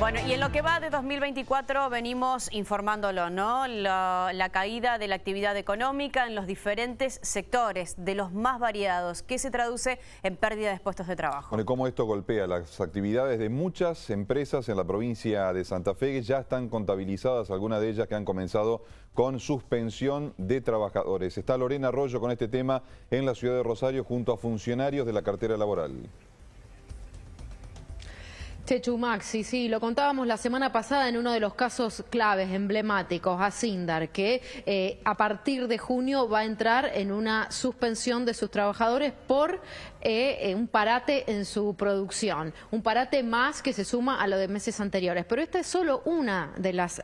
Bueno, y en lo que va de 2024 venimos informándolo, ¿no? La, caída de la actividad económica en los diferentes sectores, de los más variados, que se traduce en pérdida de puestos de trabajo. Bueno, cómo esto golpea las actividades de muchas empresas en la provincia de Santa Fe, que ya están contabilizadas algunas de ellas que han comenzado con suspensión de trabajadores. Está Lorena Arroyo con este tema en la ciudad de Rosario junto a funcionarios de la cartera laboral. Sí, sí, lo contábamos la semana pasada en uno de los casos claves, emblemáticos, a Sindar, que eh, a partir de junio va a entrar en una suspensión de sus trabajadores por eh, eh, un parate en su producción, un parate más que se suma a lo de meses anteriores. Pero esta es solo una de las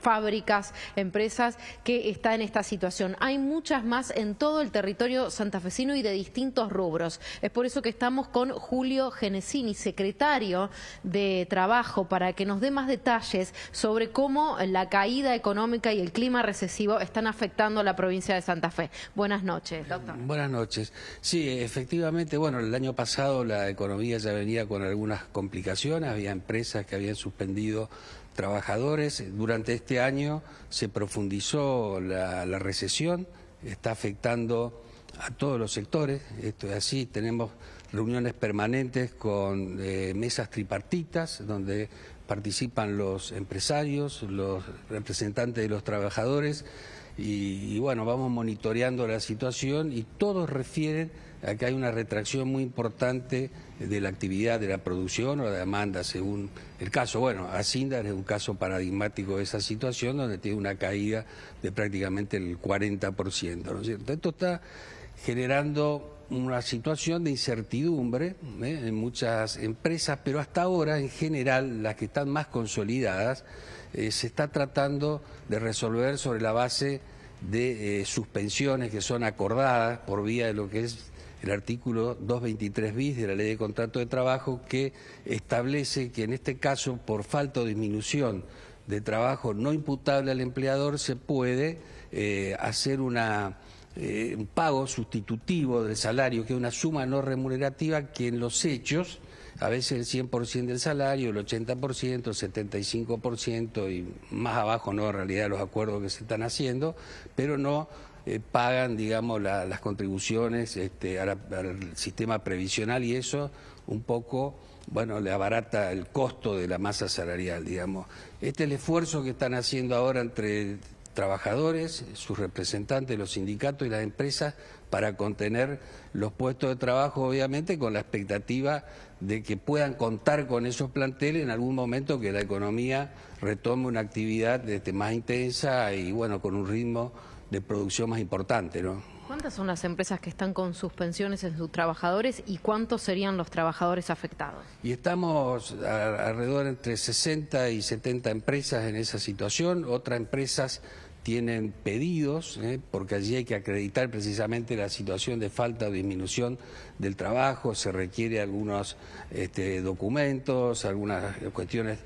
fábricas, empresas que está en esta situación. Hay muchas más en todo el territorio santafesino y de distintos rubros. Es por eso que estamos con Julio Genesini, secretario de Trabajo para que nos dé más detalles sobre cómo la caída económica y el clima recesivo están afectando a la provincia de Santa Fe. Buenas noches, doctor. Buenas noches. Sí, efectivamente, bueno, el año pasado la economía ya venía con algunas complicaciones, había empresas que habían suspendido trabajadores. Durante este año se profundizó la, recesión, está afectando a todos los sectores, esto es así, tenemos reuniones permanentes con eh, mesas tripartitas donde participan los empresarios, los representantes de los trabajadores y, bueno, vamos monitoreando la situación y todos refieren a que hay una retracción muy importante de la actividad de la producción o la demanda según el caso. Bueno, Hacienda es un caso paradigmático de esa situación donde tiene una caída de prácticamente el 40%, ¿no es cierto? Esto está generando una situación de incertidumbre ¿eh? en muchas empresas, pero hasta ahora, en general, las que están más consolidadas, eh, se está tratando de resolver sobre la base de eh, suspensiones que son acordadas por vía de lo que es el artículo 223 bis de la Ley de Contrato de Trabajo, que establece que en este caso, por falta o disminución de trabajo no imputable al empleador, se puede hacer una eh, un pago sustitutivo del salario, que es una suma no remunerativa que en los hechos, a veces el 100% del salario, el 80%, el 75% y más abajo, no, en realidad los acuerdos que se están haciendo, pero no eh, pagan, digamos, las contribuciones este, al sistema previsional y eso un poco, bueno, le abarata el costo de la masa salarial, digamos. Este es el esfuerzo que están haciendo ahora entre trabajadores, sus representantes, los sindicatos y las empresas para contener los puestos de trabajo, obviamente, con la expectativa de que puedan contar con esos planteles en algún momento que la economía retome una actividad de este, más intensa y, bueno, con un ritmo de producción más importante, ¿no? ¿Cuántas son las empresas que están con suspensiones en sus trabajadores y cuántos serían los trabajadores afectados? Y estamos alrededor entre 60 y 70 empresas en esa situación, otras empresas tienen pedidos, ¿eh? porque allí hay que acreditar precisamente la situación de falta o disminución del trabajo, se requiere algunos este, documentos, algunas cuestiones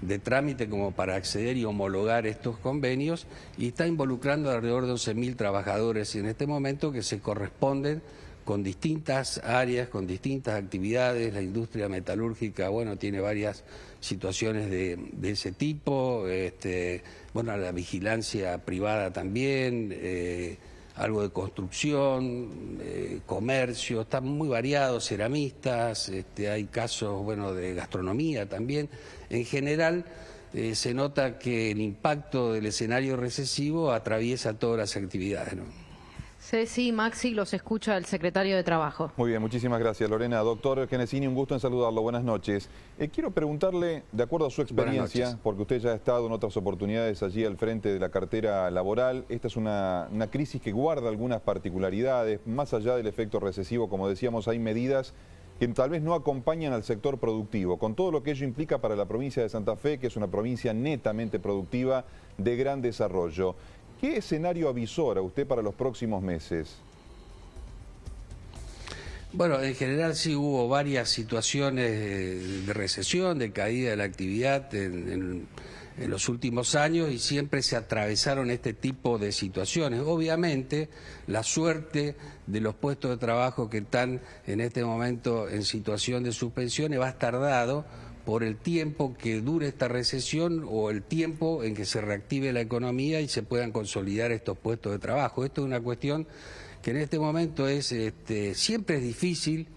de trámite como para acceder y homologar estos convenios y está involucrando alrededor de 11.000 trabajadores en este momento que se corresponden con distintas áreas, con distintas actividades, la industria metalúrgica, bueno, tiene varias situaciones de, ese tipo, este, bueno, la vigilancia privada también, eh, algo de construcción, eh, comercio, están muy variados, ceramistas, este, hay casos bueno de gastronomía también. En general eh, se nota que el impacto del escenario recesivo atraviesa todas las actividades. Sí, sí, Maxi, los escucha el secretario de Trabajo. Muy bien, muchísimas gracias, Lorena. Doctor Genesini, un gusto en saludarlo. Buenas noches. Eh, quiero preguntarle, de acuerdo a su experiencia, porque usted ya ha estado en otras oportunidades allí al frente de la cartera laboral, esta es una crisis que guarda algunas particularidades, más allá del efecto recesivo, como decíamos, hay medidas que tal vez no acompañan al sector productivo, con todo lo que ello implica para la provincia de Santa Fe, que es una provincia netamente productiva de gran desarrollo. ¿Qué escenario avisora usted para los próximos meses? Bueno, en general sí hubo varias situaciones de recesión, de caída de la actividad en, los últimos años y siempre se atravesaron este tipo de situaciones. Obviamente, la suerte de los puestos de trabajo que están en este momento en situación de suspensiones va a estar dado por el tiempo que dure esta recesión o el tiempo en que se reactive la economía y se puedan consolidar estos puestos de trabajo. Esto es una cuestión que en este momento es este, siempre es difícil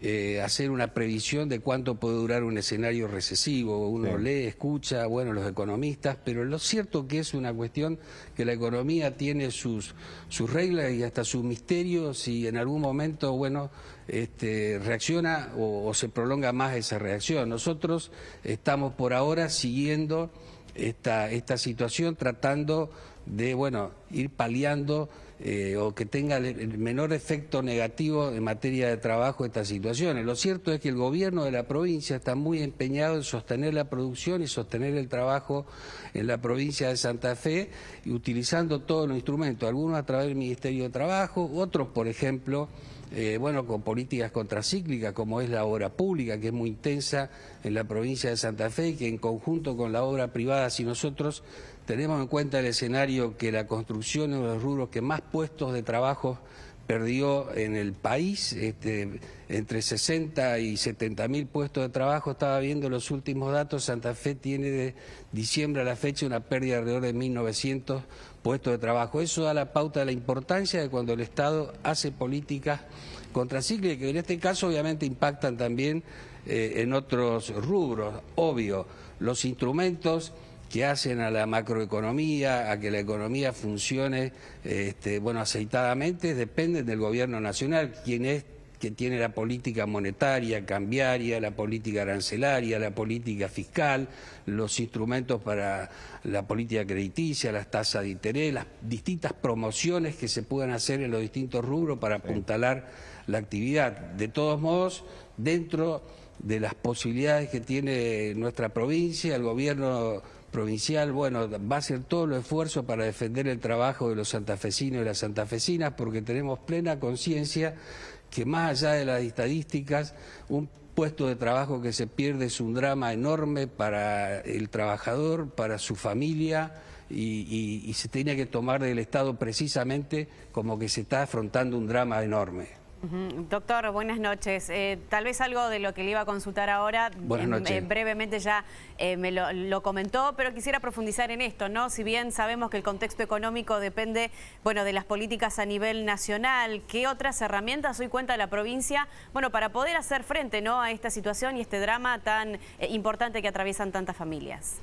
eh, hacer una previsión de cuánto puede durar un escenario recesivo. Uno lee, escucha, bueno, los economistas, pero lo cierto que es una cuestión que la economía tiene sus, sus reglas y hasta sus misterios y en algún momento, bueno, este, reacciona o, se prolonga más esa reacción. Nosotros estamos por ahora siguiendo esta, esta situación, tratando de, bueno, ir paliando eh, o que tenga el, menor efecto negativo en materia de trabajo estas situaciones. Lo cierto es que el gobierno de la provincia está muy empeñado en sostener la producción y sostener el trabajo en la provincia de Santa Fe, utilizando todos los instrumentos, algunos a través del Ministerio de Trabajo, otros, por ejemplo, eh, bueno, con políticas contracíclicas, como es la obra pública, que es muy intensa en la provincia de Santa Fe, y que en conjunto con la obra privada, si nosotros tenemos en cuenta el escenario que la construcción es de los rubros que más puestos de trabajo perdió en el país, este, entre 60 y 70 mil puestos de trabajo, estaba viendo los últimos datos, Santa Fe tiene de diciembre a la fecha una pérdida de alrededor de 1.900 puestos de trabajo. Eso da la pauta de la importancia de cuando el Estado hace políticas contracíclicas, que en este caso obviamente impactan también eh, en otros rubros, obvio, los instrumentos que hacen a la macroeconomía, a que la economía funcione este, bueno, aceitadamente, dependen del gobierno nacional, quien es que tiene la política monetaria, cambiaria, la política arancelaria, la política fiscal, los instrumentos para la política crediticia, las tasas de interés, las distintas promociones que se puedan hacer en los distintos rubros para apuntalar la actividad. De todos modos, dentro de las posibilidades que tiene nuestra provincia, el gobierno provincial, bueno, va a hacer todo el esfuerzo para defender el trabajo de los santafesinos y las santafesinas porque tenemos plena conciencia que más allá de las estadísticas, un puesto de trabajo que se pierde es un drama enorme para el trabajador, para su familia, y, se tiene que tomar del Estado precisamente como que se está afrontando un drama enorme. Doctor, buenas noches. Eh, tal vez algo de lo que le iba a consultar ahora, mm, eh, brevemente ya eh, me lo, comentó, pero quisiera profundizar en esto, ¿no? Si bien sabemos que el contexto económico depende, bueno, de las políticas a nivel nacional, ¿qué otras herramientas hoy cuenta la provincia, bueno, para poder hacer frente, ¿no?, a esta situación y este drama tan importante que atraviesan tantas familias?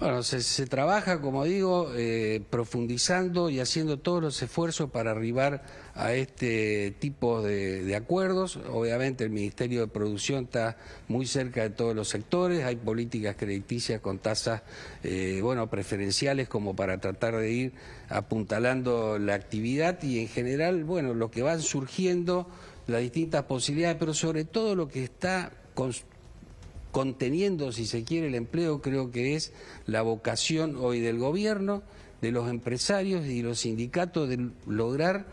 Bueno, se, trabaja, como digo, eh, profundizando y haciendo todos los esfuerzos para arribar a este tipo de, acuerdos. Obviamente el Ministerio de Producción está muy cerca de todos los sectores, hay políticas crediticias con tasas, eh, bueno, preferenciales como para tratar de ir apuntalando la actividad y en general, bueno, lo que van surgiendo, las distintas posibilidades, pero sobre todo lo que está conteniendo, si se quiere, el empleo, creo que es la vocación hoy del gobierno, de los empresarios y los sindicatos de lograr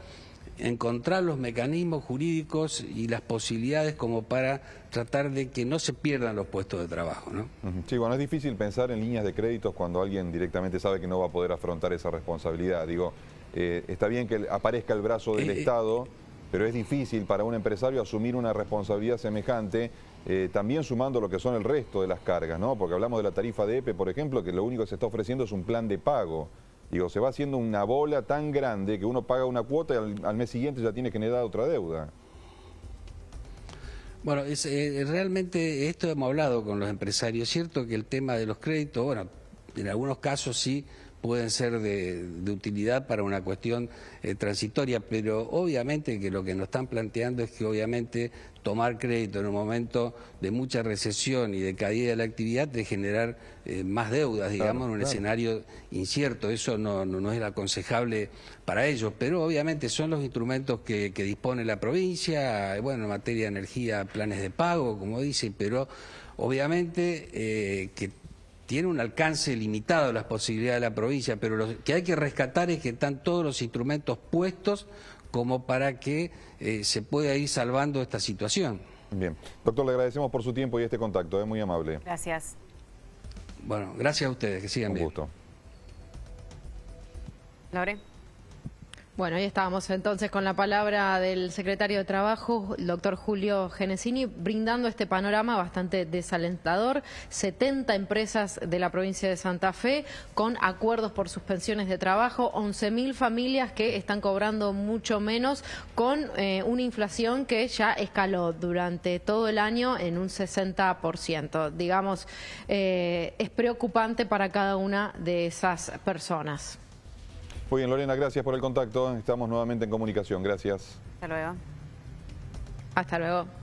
encontrar los mecanismos jurídicos y las posibilidades como para tratar de que no se pierdan los puestos de trabajo. ¿no? Sí, bueno, es difícil pensar en líneas de créditos cuando alguien directamente sabe que no va a poder afrontar esa responsabilidad. Digo, eh, está bien que aparezca el brazo del eh, eh, Estado, pero es difícil para un empresario asumir una responsabilidad semejante eh, también sumando lo que son el resto de las cargas, ¿no? Porque hablamos de la tarifa de EPE, por ejemplo, que lo único que se está ofreciendo es un plan de pago. Digo, se va haciendo una bola tan grande que uno paga una cuota y al, mes siguiente ya tiene que generada otra deuda. Bueno, eh, realmente esto hemos hablado con los empresarios. Es cierto que el tema de los créditos, bueno, en algunos casos sí pueden ser de, utilidad para una cuestión eh, transitoria, pero obviamente que lo que nos están planteando es que obviamente tomar crédito en un momento de mucha recesión y de caída de la actividad de generar eh, más deudas, digamos, en un escenario incierto. Eso no, es aconsejable para ellos, pero obviamente son los instrumentos que, dispone la provincia, eh, bueno, en materia de energía, planes de pago, como dice, pero obviamente eh, que tiene un alcance limitado las posibilidades de la provincia, pero lo que hay que rescatar es que están todos los instrumentos puestos como para que eh, se pueda ir salvando esta situación. Bien. Doctor, le agradecemos por su tiempo y este contacto, es eh, muy amable. Gracias. Bueno, gracias a ustedes, que sigan bien. gusto. Bueno, ahí estábamos entonces con la palabra del secretario de Trabajo, el doctor Julio Genesini, brindando este panorama bastante desalentador. 70 empresas de la provincia de Santa Fe con acuerdos por suspensiones de trabajo, 11.000 familias que están cobrando mucho menos con eh, una inflación que ya escaló durante todo el año en un 60%. Digamos, eh, es preocupante para cada una de esas personas. Muy bien, Lorena, gracias por el contacto. Estamos nuevamente en comunicación. Gracias. Hasta luego. Hasta luego.